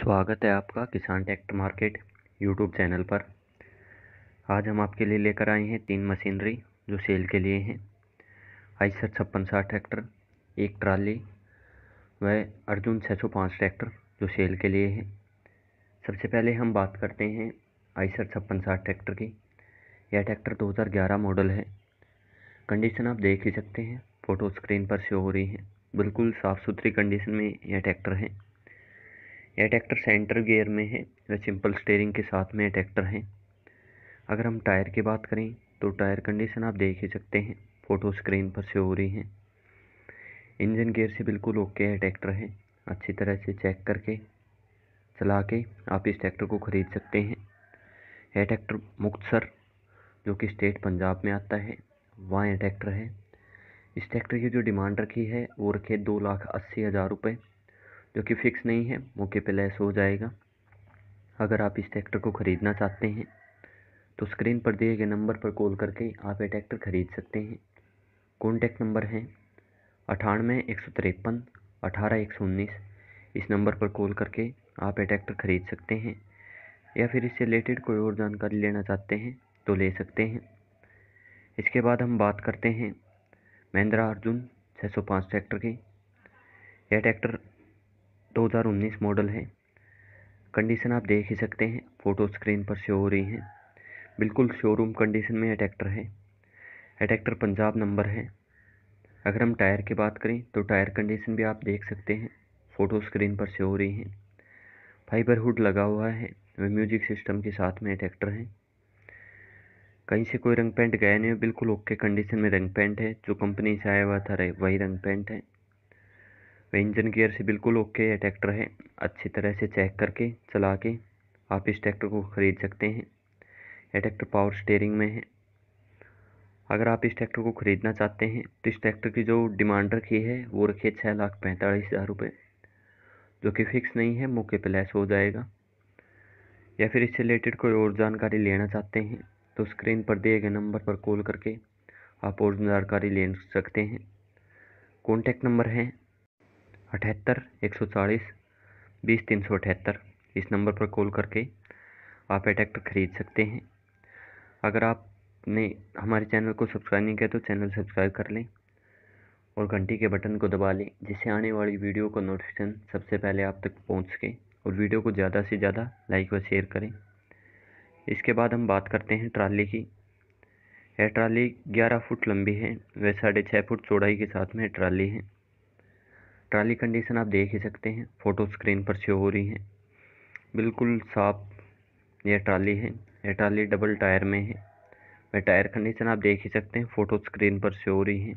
स्वागत है आपका किसान टेक्ट मार्केट यूट्यूब चैनल पर आज हम आपके लिए लेकर आए हैं तीन मशीनरी जो सेल के लिए हैं सर छप्पन साठ ट्रैक्टर एक ट्राली व अर्जुन छः सौ पाँच ट्रैक्टर जो सेल के लिए हैं सबसे पहले हम बात करते हैं सर छप्पन साठ ट्रैक्टर की यह ट्रैक्टर 2011 मॉडल है कंडीशन आप देख ही सकते हैं फ़ोटो स्क्रीन पर शो हो रही है बिल्कुल साफ़ सुथरी कंडीशन में यह ट्रैक्टर है यह ट्रैक्टर सेंटर गियर में है वह सिंपल स्टेयरिंग के साथ में ट्रैक्टर है अगर हम टायर की बात करें तो टायर कंडीशन आप देख ही सकते हैं फ़ोटो स्क्रीन पर से हो रही है इंजन गियर से बिल्कुल ओके है ट्रैक्टर है अच्छी तरह से चेक करके चला के आप इस ट्रैक्टर को ख़रीद सकते हैं यह ट्रैक्टर मुक्तसर जो कि स्टेट पंजाब में आता है वहाँ यह ट्रैक्टर है इस ट्रैक्टर की जो डिमांड रखी है वो रखी है दो लाख अस्सी हज़ार रुपये जो कि फ़िक्स नहीं है मौके पे लेस हो जाएगा अगर आप इस ट्रैक्टर को ख़रीदना चाहते हैं तो स्क्रीन पर दिए गए नंबर पर कॉल करके आप ये ट्रैक्टर ख़रीद सकते हैं कॉन्टैक्ट नंबर है अठानवे एक सौ तिरपन अठारह एक सौ उन्नीस इस नंबर पर कॉल करके आप ये ट्रैक्टर ख़रीद सकते हैं या फिर इससे रिलेटेड कोई और जानकारी लेना चाहते हैं तो ले सकते हैं इसके बाद हम बात करते हैं महिंद्रा अर्जुन छः सौ पाँच ट्रैक्टर की यह ट्रैक्टर 2019 मॉडल है कंडीशन आप देख ही सकते हैं फ़ोटो स्क्रीन पर शो हो रही है बिल्कुल शोरूम कंडीशन में अटैक्टर है अटैक्टर पंजाब नंबर है अगर हम टायर की बात करें तो टायर कंडीशन भी आप देख सकते हैं फ़ोटो स्क्रीन पर शो हो रही है फाइबर हुड लगा हुआ है वे म्यूजिक सिस्टम के साथ में अटैक्टर है कहीं से कोई रंग पेंट गया नहीं बिल्कुल ओके कंडीशन में रंग पेंट है जो कंपनी से आया हुआ था वही रंग पेंट है वह इंजन गियर से बिल्कुल ओके है ट्रैक्टर है अच्छी तरह से चेक करके चला के आप इस ट्रैक्टर को ख़रीद सकते हैं यह ट्रैक्टर पावर स्टेयरिंग में है अगर आप इस ट्रैक्टर को ख़रीदना चाहते हैं तो इस ट्रैक्टर की जो डिमांड रखी है वो रखी है छः लाख पैंतालीस हज़ार रुपये जो कि फ़िक्स नहीं है मौके पर लेस हो जाएगा या फिर इससे रिलेटेड कोई और जानकारी लेना चाहते हैं तो स्क्रीन पर दिए गए नंबर पर कॉल करके आप और जानकारी ले सकते हैं कॉन्टैक्ट नंबर है अठहत्तर एक सौ चालीस बीस तीन सौ अठहत्तर इस नंबर पर कॉल करके आप ये ट्रैक्टर खरीद सकते हैं अगर आपने हमारे चैनल को सब्सक्राइब नहीं किया तो चैनल सब्सक्राइब कर लें और घंटी के बटन को दबा लें जिससे आने वाली वीडियो का नोटिफिकेशन सबसे पहले आप तक पहुंच सके और वीडियो को ज़्यादा से ज़्यादा लाइक व शेयर करें इसके बाद हम बात करते हैं ट्राली की यह ट्राली ग्यारह फुट लंबी है वह साढ़े छः फुट चौड़ाई के साथ में ट्राली है ट्राली कंडीशन आप देख ही सकते हैं फ़ोटो स्क्रीन पर शो हो रही है बिल्कुल साफ यह ट्राली है यह ट्राली डबल टायर में है वह टायर कंडीशन आप देख ही सकते हैं फ़ोटो स्क्रीन पर शो हो रही है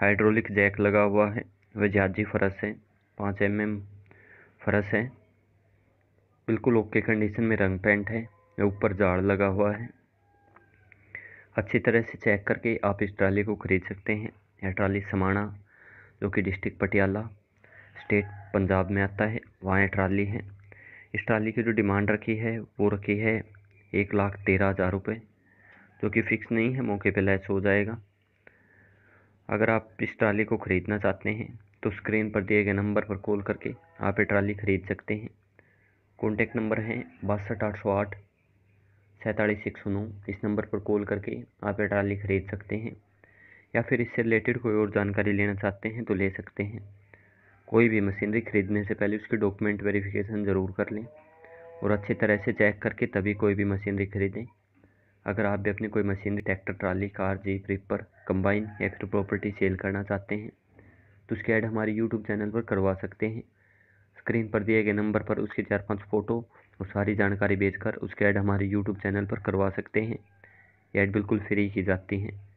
हाइड्रोलिक जैक लगा हुआ है वह जाजी फरस है पाँच एम एम फरस है बिल्कुल ओके कंडीशन में रंग पेंट है ऊपर जाड़ लगा हुआ है अच्छी तरह से चेक करके आप इस ट्राली को खरीद सकते हैं यह ट्राली समाना जो कि डिस्ट्रिक्ट पटियाला स्टेट पंजाब में आता है वहाँ यह ट्राली है इस ट्राली की जो डिमांड रखी है वो रखी है एक लाख तेरह हज़ार रुपये जो कि फ़िक्स नहीं है मौके पे लैस हो जाएगा अगर आप इस ट्राली को ख़रीदना चाहते हैं तो स्क्रीन पर दिए गए नंबर पर कॉल करके आप ये ट्राली ख़रीद सकते हैं कॉन्टेक्ट नंबर है बासठ आठ सौ आठ सैंतालीस एक सौ नौ इस नंबर पर कॉल करके आप ये ट्राली ख़रीद सकते हैं या फिर इससे रिलेटेड कोई और जानकारी लेना चाहते हैं तो ले सकते हैं कोई भी मशीनरी खरीदने से पहले उसके डॉक्यूमेंट वेरिफिकेशन ज़रूर कर लें और अच्छी तरह से चेक करके तभी कोई भी मशीनरी खरीदें अगर आप भी अपनी कोई machinery tractor trolley car jeep reaper combine या फिर प्रॉपर्टी सेल करना चाहते हैं तो उसकी ऐड हमारे यूट्यूब चैनल पर करवा सकते हैं स्क्रीन पर दिए गए नंबर पर उसकी चार पाँच फ़ोटो और सारी जानकारी भेजकर उसके ऐड हमारे यूट्यूब चैनल पर करवा सकते हैं ऐड बिल्कुल फ्री की जाती हैं